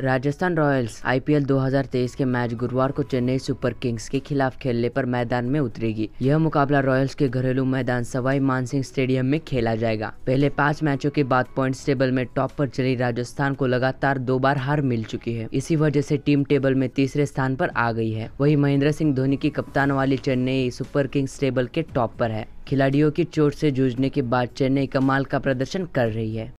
Rajasthan Royals IPL 2023 के match गुरुवार को चेन्नई सुपर किंग्स के खिलाफ खेलने पर मैदान में उतरेगी यह मुकाबला रॉयल्स के घरेलू मैदान सवाई मानसिंह स्टेडियम में खेला जाएगा पहले पांच मैचों के बाद पॉइंट्स टेबल में टॉप पर चली राजस्थान को लगातार दो बार हार मिल चुकी है इसी वजह से टीम टेबल में तीसरे स्थान पर आ गई है वही महेंद्र सिंह धोनी की कप्तान वाली चेन्नई सुपर किंग्स टेबल के टॉप पर है खिलाड़ियों की चोट से जूझने के बाद चेन्नई कमाल का प्रदर्शन कर रही है